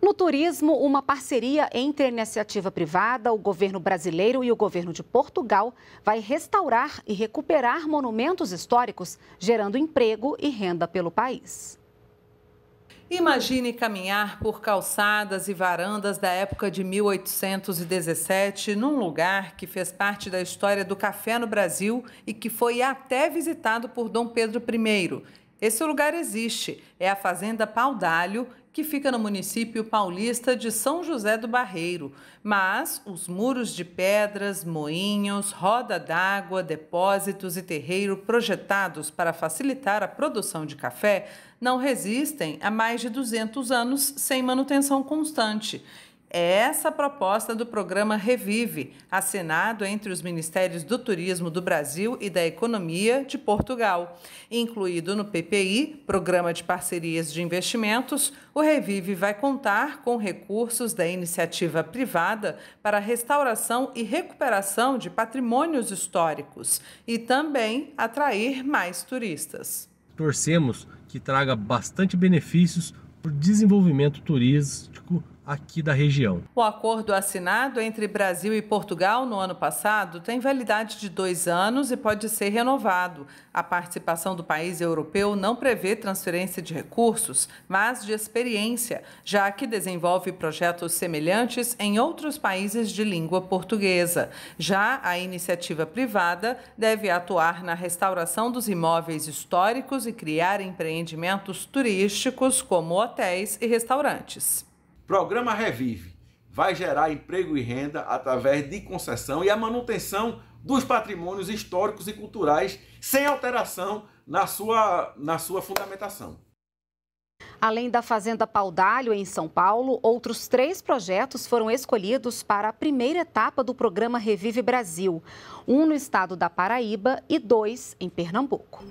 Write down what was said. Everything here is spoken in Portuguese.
No turismo, uma parceria entre a iniciativa privada, o governo brasileiro e o governo de Portugal vai restaurar e recuperar monumentos históricos, gerando emprego e renda pelo país. Imagine caminhar por calçadas e varandas da época de 1817 num lugar que fez parte da história do café no Brasil e que foi até visitado por Dom Pedro I. Esse lugar existe, é a Fazenda D'Alho que fica no município paulista de São José do Barreiro. Mas os muros de pedras, moinhos, roda d'água, depósitos e terreiro projetados para facilitar a produção de café não resistem a mais de 200 anos sem manutenção constante é essa a proposta do programa Revive, assinado entre os Ministérios do Turismo do Brasil e da Economia de Portugal. Incluído no PPI, Programa de Parcerias de Investimentos, o Revive vai contar com recursos da iniciativa privada para a restauração e recuperação de patrimônios históricos e também atrair mais turistas. Torcemos que traga bastante benefícios para o desenvolvimento turístico aqui da região. O acordo assinado entre Brasil e Portugal no ano passado tem validade de dois anos e pode ser renovado. A participação do país europeu não prevê transferência de recursos, mas de experiência, já que desenvolve projetos semelhantes em outros países de língua portuguesa. Já a iniciativa privada deve atuar na restauração dos imóveis históricos e criar empreendimentos turísticos como hotéis e restaurantes. Programa Revive vai gerar emprego e renda através de concessão e a manutenção dos patrimônios históricos e culturais sem alteração na sua, na sua fundamentação. Além da Fazenda Paudalho, em São Paulo, outros três projetos foram escolhidos para a primeira etapa do programa Revive Brasil: um no estado da Paraíba e dois em Pernambuco.